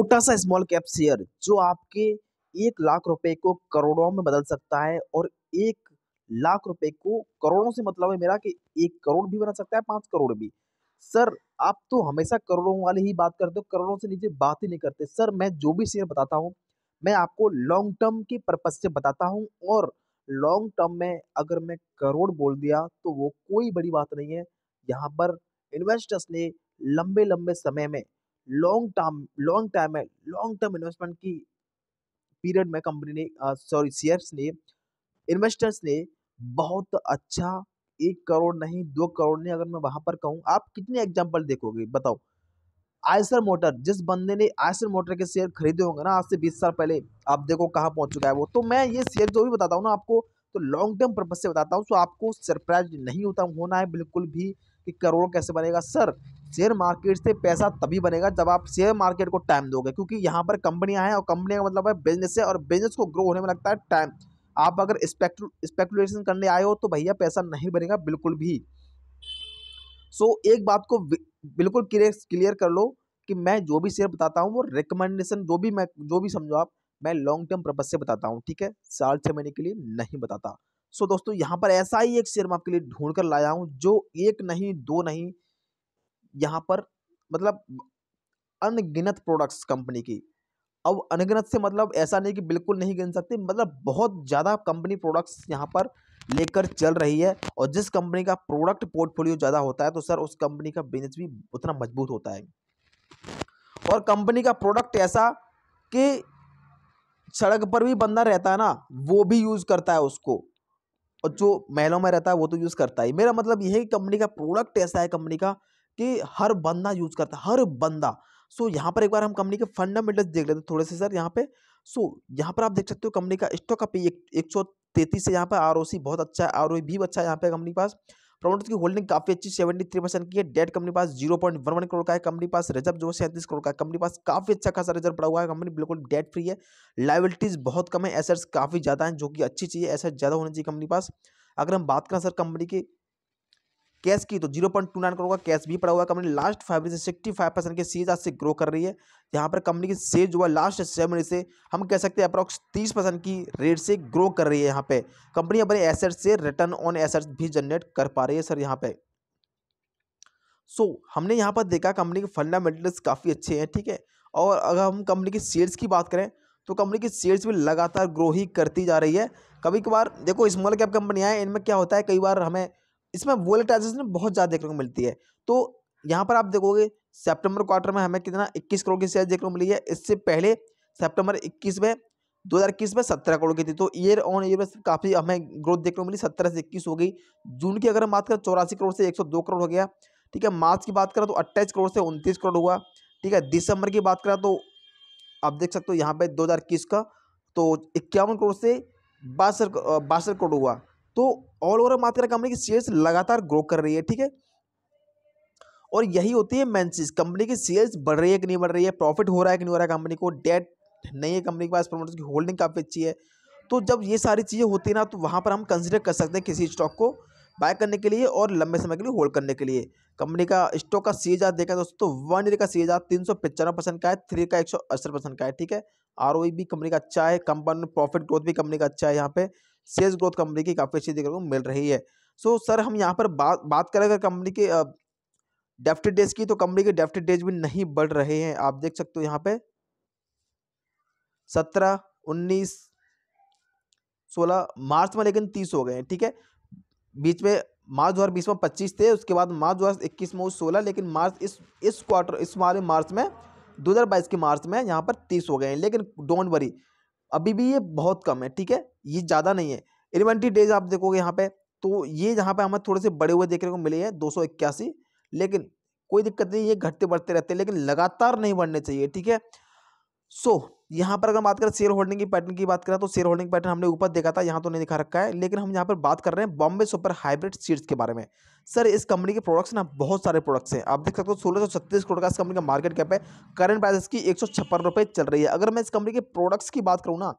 छोटा सा small cap share जो आपके एक लाख रुपए को करोड़ों में बदल सकता है और एक लाख रुपए को करोड़ों से मतलब है मेरा कि एक करोड़ भी बना सकता है पांच करोड़ भी सर आप तो हमेशा करोड़ों वाले ही बात करते हो करोड़ों से नीचे बात ही नहीं करते सर मैं जो भी शेयर बताता हूँ मैं आपको लॉन्ग टर्म के पर्पज से बताता हूँ और लॉन्ग टर्म में अगर मैं करोड़ बोल दिया तो वो कोई बड़ी बात नहीं है यहाँ पर इन्वेस्टर्स ने लंबे लंबे समय में लॉन्ग टर्म लॉन्ग टर्म है लॉन्ग टर्म इन्वेस्टमेंट की पीरियड में कंपनी ने सॉरी uh, शेयर्स ने इन्वेस्टर्स ने बहुत अच्छा एक करोड़ नहीं दो करोड़ नहीं अगर मैं वहां पर कहूँ आप कितने एग्जाम्पल देखोगे बताओ आयसर मोटर जिस बंदे ने आयसर मोटर के शेयर खरीदे होंगे ना आज से बीस साल पहले आप देखो कहाँ पहुंच चुका है वो तो मैं ये शेयर जो भी बताता हूँ ना आपको तो लॉन्ग टर्म पर्पज से बताता हूँ तो आपको सरप्राइज नहीं होता होना है बिल्कुल भी कि करोड़ कैसे बनेगा सर शेयर मार्केट से पैसा तभी बनेगा जब आप शेयर मार्केट को टाइम दोगे क्योंकि यहाँ पर कंपनियाँ हैं और कंपनी का मतलब है बिजनेस है और बिजनेस को ग्रो होने में लगता है टाइम आप अगर स्पेकुलेशन करने आए हो तो भैया पैसा नहीं बनेगा बिल्कुल भी सो so, एक बात को बिल्कुल क्लियर कर लो कि मैं जो भी शेयर बताता हूँ वो रिकमेंडेशन जो भी मैं जो भी समझो आप मैं लॉन्ग टर्म पर्पज से बताता हूँ ठीक है साल छः महीने के लिए नहीं बताता सो so, दोस्तों यहाँ पर ऐसा ही एक शेयर मैं आपके लिए ढूंढ कर लाया हूँ जो एक नहीं दो नहीं यहाँ पर मतलब अनगिनत प्रोडक्ट्स कंपनी की अब अनगिनत से मतलब ऐसा नहीं कि बिल्कुल नहीं गिन सकते मतलब बहुत ज़्यादा कंपनी प्रोडक्ट्स यहाँ पर लेकर चल रही है और जिस कंपनी का प्रोडक्ट पोर्टफोलियो ज़्यादा होता है तो सर उस कंपनी का बिजनेस भी उतना मजबूत होता है और कंपनी का प्रोडक्ट ऐसा कि सड़क पर भी बंदा रहता है ना वो भी यूज़ करता है उसको और जो महलों में रहता है वो तो यूज़ करता ही मेरा मतलब यह है कि कंपनी का प्रोडक्ट ऐसा है कंपनी का कि हर बंदा यूज करता है हर बंदा सो so, यहाँ पर एक बार हम कंपनी के फंडामेंटल्स देख लेते हैं थोड़े से सर यहाँ पे सो so, यहाँ पर आप देख सकते हो कंपनी का स्टॉक पी एक, एक सौ तैतीस है यहाँ पर आर बहुत अच्छा है आर भी अच्छा है यहाँ पे कंपनी के पास प्रमोटर्स की होल्डिंग काफी अच्छी सेवेंटी थ्री परसेंट की है डेट कंपनी पास zero point one one crore का है कंपनी पास रिजर्व जो है सैंतीस करोड़ का है कंपनी पास काफी अच्छा खासा रिजर्व पड़ा हुआ है कंपनी बिल्कुल डेट फ्री है लाइबिलिटीज बहुत कम है एसेट्स काफी ज्यादा हैं जो कि अच्छी चीज है एसेट ज्यादा होनी चाहिए कंपनी पास अगर हम बात करें सर कंपनी की कैश की तो zero point two nine crore का कैश भी पड़ा हुआ है कंपनी लास्ट फाइव से सिक्सटी फाइव परसेंट के सीज आज से ग्रो कर रही है यहाँ पर कंपनी की सेज जो है लास्ट सेवन से हम कह सकते हैं अप्रॉक्स तीस परसेंट की रेट से ग्रो कर रही है यहाँ पे कंपनी अपने एसेट से रिटर्न ऑन एसेट भी जनरेट कर पा रही है सर यहाँ पे सो so, हमने यहाँ पर देखा कंपनी के फंडामेंटल्स काफ़ी अच्छे हैं ठीक है थीके? और अगर हम कंपनी की सेल्स की बात करें तो कंपनी की सेल्स भी लगातार ग्रो ही करती जा रही है कभी कभार देखो स्मॉल कैप कंपनियाँ हैं इनमें क्या होता है कई बार हमें इसमें वोलेटाइजेशन बहुत ज़्यादा देखने को मिलती है तो यहाँ पर आप देखोगे सेप्टेम्बर क्वार्टर में हमें कितना इक्कीस करोड़ की शेयर देखने को मिली है इससे पहले सेप्टेम्बर इक्कीस में इक्कीस में सत्रह करोड़ की थी तो ईयर ऑन ईयर में काफ़ी हमें ग्रोथ देखने को मिली सत्रह से इक्कीस हो गई जून की अगर हम बात करें चौरासी करोड़ से दो करोड़ हो गया ठीक है मार्च की बात करें तो अट्ठाईस करोड़ से उनतीस करोड़ हुआ ठीक है दिसंबर की बात करें तो आप देख सकते हो यहाँ पर दो का तो इक्यावन करोड़ से बासठ बासठ करोड़ हुआ तो ऑल ओवर बात करें कंपनी की शेयर्स लगातार ग्रो कर रही है ठीक है और यही होती है मेन चीज़ कंपनी की शेयर्स बढ़ रही है कि नहीं बढ़ रही है प्रॉफिट हो रहा है कि नहीं हो रहा है कंपनी को डेट नहीं है कंपनी के पास प्रमोटर्स की होल्डिंग काफ़ी अच्छी है तो जब ये सारी चीज़ें होती है ना तो वहाँ पर हम कंसिडर कर सकते हैं किसी स्टॉक को बाय करने के लिए और लंबे समय के लिए होल्ड करने के लिए कंपनी का स्टॉक का सी आर देखा तो दोस्तों तो वन ईयर का सी आर तीन सौ पचानवे परसेंट का है थ्री का एक सौ अस्सी परसेंट का है ठीक है आर e भी कंपनी का अच्छा है कंपनी प्रॉफिट ग्रोथ भी कंपनी का अच्छा है यहाँ पे सेल्स ग्रोथ कंपनी की काफ़ी अच्छी देखने को मिल रही है सो so, सर हम यहाँ पर बात बात करें अगर कंपनी के डेफ्टेड डेज की तो कंपनी के डेफ्टेड डेज भी नहीं बढ़ रहे हैं आप देख सकते हो यहाँ पे सत्रह उन्नीस सोलह मार्च में लेकिन तीस हो गए हैं ठीक है बीच में मार्च दो में पच्चीस थे उसके बाद मार्च दो में वो सोलह लेकिन मार्च इस इस क्वार्टर इस मारे मार्च में दो हज़ार बाईस के मार्च में यहाँ पर तीस हो गए हैं लेकिन डोंट वरी अभी भी ये बहुत कम है ठीक है ये ज़्यादा नहीं है इलेवेंटी डेज आप देखोगे यहाँ पे तो ये जहाँ पे हमें थोड़े से बड़े हुए देखने को मिले हैं दो लेकिन कोई दिक्कत नहीं ये घटते बढ़ते रहते हैं लेकिन लगातार नहीं बढ़ने चाहिए ठीक है सो so, यहाँ पर अगर बात करें शेयर होल्डिंग की पैटर्न की बात करें तो शेयर होल्डिंग पैटर्न हमने ऊपर देखा था यहाँ तो नहीं दिखा रखा है लेकिन हम यहाँ पर बात कर रहे हैं बॉम्बे सुपर हाइब्रिड सीड्स के बारे में सर इस कंपनी के प्रोडक्ट्स ना बहुत सारे प्रोडक्ट्स हैं आप देख सकते हो सोलह सौ छत्तीस करोड़ का इस कंपनी का मार्केट कैप है करंट प्राइस की एक सौ छप्पन चल रही है अगर मैं इस कंपनी के प्रोडक्ट्स की बात करूँ ना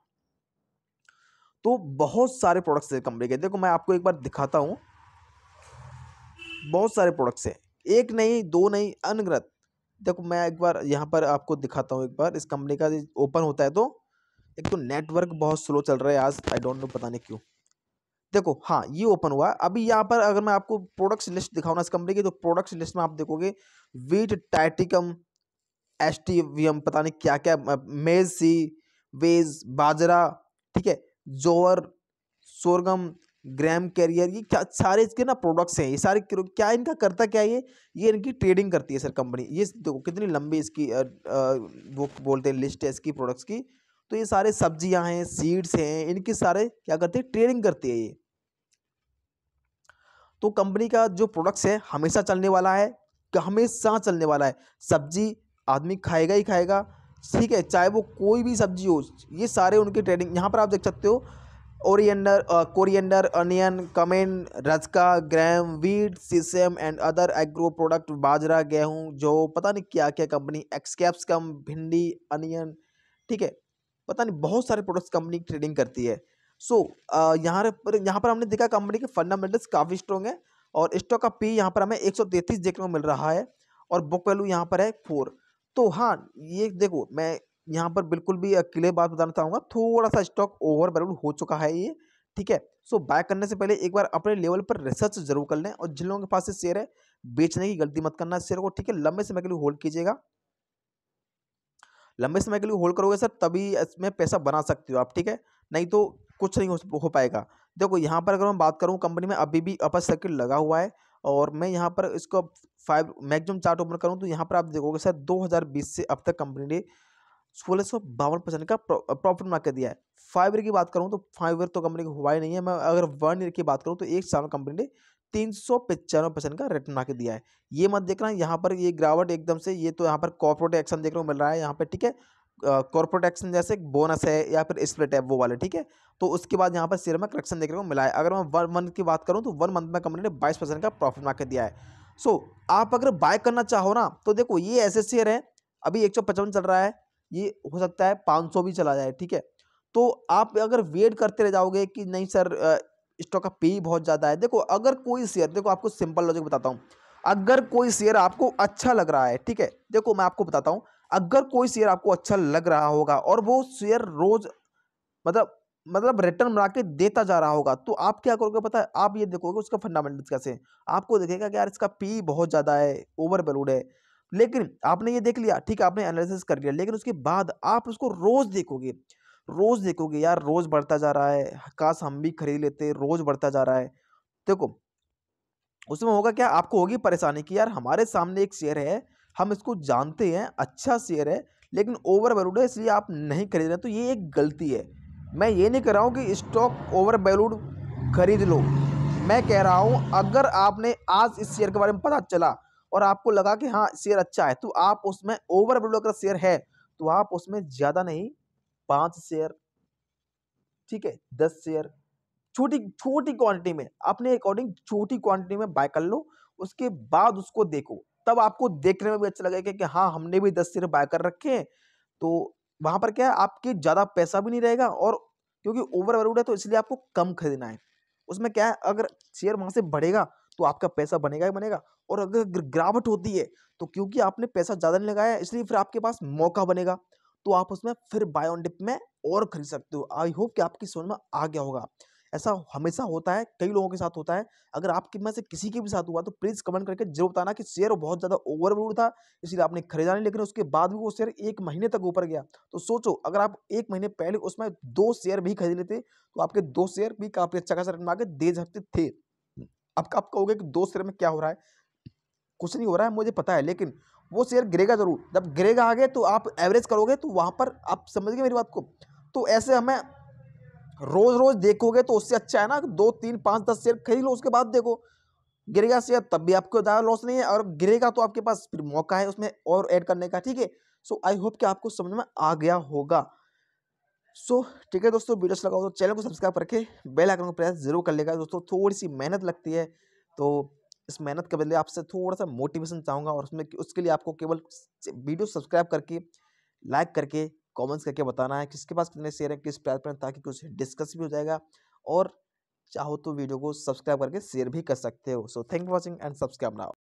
तो बहुत सारे प्रोडक्ट्स हैं कंपनी के देखो मैं आपको एक बार दिखाता हूँ बहुत सारे प्रोडक्ट्स हैं एक नहीं दो नहीं अनगृत देखो मैं एक बार यहाँ पर आपको दिखाता हूँ एक बार इस कंपनी का ओपन होता है तो एक तो नेटवर्क बहुत स्लो चल रहा है आज आई डोंट नो पता नहीं क्यों देखो हाँ ये ओपन हुआ अभी यहाँ पर अगर मैं आपको प्रोडक्ट्स लिस्ट दिखाऊँ ना इस कंपनी की तो प्रोडक्ट्स लिस्ट में आप देखोगे वीट टाइटिकम एस टी एम पता नहीं क्या क्या मेज सी वेज बाजरा ठीक है जोअर सोरगम ग्रैम कैरियर ये क्या सारे इसके ना प्रोडक्ट्स हैं ये सारे क्या इनका करता क्या ये ये इनकी ट्रेडिंग करती है सर कंपनी ये देखो कितनी लंबी इसकी वो बोलते हैं लिस्ट है इसकी प्रोडक्ट्स की तो ये सारे सब्जियां हैं सीड्स हैं इनके सारे क्या करते हैं ट्रेडिंग करती है ये तो कंपनी का जो प्रोडक्ट्स है हमेशा चलने वाला है हमेशा चलने वाला है सब्जी आदमी खाएगा ही खाएगा ठीक है चाहे वो कोई भी सब्जी हो ये सारे उनके ट्रेडिंग यहाँ पर आप देख सकते हो ओरिएंडर कोरिएंडर अनियन कमेन रजका gram wheat sesame and other agro product बाजरा गेहूँ जो पता नहीं क्या क्या कंपनी कम भिंडी अनियन ठीक है पता नहीं बहुत सारे प्रोडक्ट्स कंपनी की ट्रेडिंग करती है सो so, uh, यहाँ पर यहाँ पर हमने देखा कंपनी के फंडामेंटल्स काफ़ी स्ट्रॉन्ग है और स्टॉक का पी यहाँ पर हमें एक सौ देखने को मिल रहा है और बुक वैल्यू यहाँ पर है फोर तो हाँ ये देखो मैं यहाँ पर बिल्कुल भी क्लियर बात बताना चाहूँगा थोड़ा सा स्टॉक ओवर वैल्यूड हो चुका है ये ठीक है सो बाय करने से पहले एक बार अपने लेवल पर रिसर्च जरूर कर लें और जिन लोगों के पास से शेयर है बेचने की गलती मत करना शेयर को ठीक है लंबे समय के लिए होल्ड कीजिएगा लंबे समय के लिए होल्ड करोगे सर तभी इसमें पैसा बना सकते हो आप ठीक है नहीं तो कुछ नहीं हो, पाएगा देखो यहाँ पर अगर मैं बात करूँ कंपनी में अभी भी अपर सर्किट लगा हुआ है और मैं यहाँ पर इसको फाइव मैक्सिमम चार्ट ओपन करूँ तो यहाँ पर आप देखोगे सर दो से अब तक कंपनी ने सोलह सौ बावन परसेंट का प्रॉफिट मार्क कर दिया है फाइव ईयर की बात करूँ तो फाइव ईयर तो कंपनी को हुआ ही नहीं है मैं अगर वन ईयर की बात करूँ तो एक साल में कंपनी ने तीन सौ पचानवे परसेंट का रिटर्न आके दिया है ये मत देखना यहाँ पर ये गिरावट एकदम से ये तो यहाँ पर कॉर्पोरेट एक्शन देखने को मिल रहा है यहाँ पर ठीक है कॉर्पोरेट एक्शन जैसे बोनस है या फिर स्प्लिट है वो वाले ठीक है तो उसके बाद यहाँ पर शेयर में करेक्शन देखने को मिला है अगर मैं वन मंथ की बात करूँ तो वन मंथ में कंपनी ने बाईस परसेंट का प्रॉफिट मार्केट दिया है सो आप अगर बाय करना चाहो ना तो देखो ये ऐसे शेयर हैं अभी एक चल रहा है ये हो सकता है पाँच सौ भी चला जाए ठीक है तो आप अगर वेट करते रह जाओगे कि नहीं सर स्टॉक का पे बहुत ज़्यादा है देखो अगर कोई शेयर देखो आपको सिंपल लॉजिक बताता हूँ अगर कोई शेयर आपको अच्छा लग रहा है ठीक है देखो मैं आपको बताता हूँ अगर कोई शेयर आपको अच्छा लग रहा होगा और वो शेयर रोज मतलब मतलब रिटर्न बना के देता जा रहा होगा तो आप क्या करोगे पता है आप ये देखोगे उसका फंडामेंटल्स कैसे आपको देखेगा कि यार इसका पी बहुत ज़्यादा है ओवर वैल्यूड है लेकिन आपने ये देख लिया ठीक है आपने एनालिसिस कर लिया लेकिन उसके बाद आप उसको रोज़ देखोगे रोज़ देखोगे यार रोज़ बढ़ता जा रहा है काश हम भी खरीद लेते रोज़ बढ़ता जा रहा है देखो उसमें होगा क्या आपको होगी परेशानी कि यार हमारे सामने एक शेयर है हम इसको जानते हैं अच्छा शेयर है लेकिन ओवर वैल्यूड है इसलिए आप नहीं खरीद रहे तो ये एक गलती है मैं ये नहीं कह रहा हूँ कि स्टॉक ओवर वैल्यूड खरीद लो मैं कह रहा हूँ अगर आपने आज इस शेयर के बारे में पता चला और आपको लगा कि हाँ शेयर अच्छा है तो आप उसमें ओवर वैल्यू अगर शेयर है तो आप उसमें ज़्यादा नहीं पांच शेयर ठीक है दस शेयर छोटी छोटी क्वांटिटी में अपने अकॉर्डिंग छोटी क्वांटिटी में बाय कर लो उसके बाद उसको देखो तब आपको देखने में भी अच्छा लगेगा कि हाँ हमने भी दस शेयर बाय कर रखे हैं तो वहां पर क्या है आपके ज़्यादा पैसा भी नहीं रहेगा और क्योंकि ओवर वैल्यूड है तो इसलिए आपको कम खरीदना है उसमें क्या है अगर शेयर वहां से बढ़ेगा तो आपका पैसा बनेगा ही बनेगा और अगर गिरावट होती है तो क्योंकि आपने पैसा ज़्यादा नहीं लगाया इसलिए फिर आपके पास मौका बनेगा तो आप उसमें फिर बाय ऑन डिप में और खरीद सकते हो आई होप कि आपकी समझ में आ गया होगा ऐसा हमेशा होता है कई लोगों के साथ होता है अगर आपके में से किसी के भी साथ हुआ तो प्लीज़ कमेंट करके जरूर बताना कि शेयर बहुत ज़्यादा ओवर था इसलिए आपने खरीदा नहीं लेकिन उसके बाद भी वो शेयर एक महीने तक ऊपर गया तो सोचो अगर आप एक महीने पहले उसमें दो शेयर भी खरीद लेते तो आपके दो शेयर भी काफ़ी अच्छा खासा रकम मार्केट दे सकते थे अब आप कहोगे कि दो शेयर में क्या हो रहा है कुछ नहीं हो रहा है मुझे पता है लेकिन वो शेयर गिरेगा जरूर जब गिरेगा आगे तो आप एवरेज करोगे तो वहाँ पर आप समझ गए मेरी बात को तो ऐसे हमें रोज़ रोज़ देखोगे तो उससे अच्छा है ना दो तीन पाँच दस शेयर खरीद लो उसके बाद देखो गिरेगा शेयर तब भी आपको ज़्यादा लॉस नहीं है और गिरेगा तो आपके पास फिर मौका है उसमें और ऐड करने का ठीक है सो आई होप कि आपको समझ में आ गया होगा सो ठीक है दोस्तों वीडियोस अच्छा लगाओ तो चैनल को सब्सक्राइब करके बेल आइकन को प्रेस जरूर कर लेगा दोस्तों थोड़ी सी मेहनत लगती है तो इस मेहनत के बदले आपसे थोड़ा सा मोटिवेशन चाहूँगा और उसमें उसके लिए आपको केवल वीडियो सब्सक्राइब करके लाइक करके कमेंट्स करके बताना है किसके पास कितने शेयर हैं किस प्लेटफॉर्म ताकि कुछ डिस्कस भी हो जाएगा और चाहो तो वीडियो को सब्सक्राइब करके शेयर भी कर सकते हो so thank for watching and subscribe now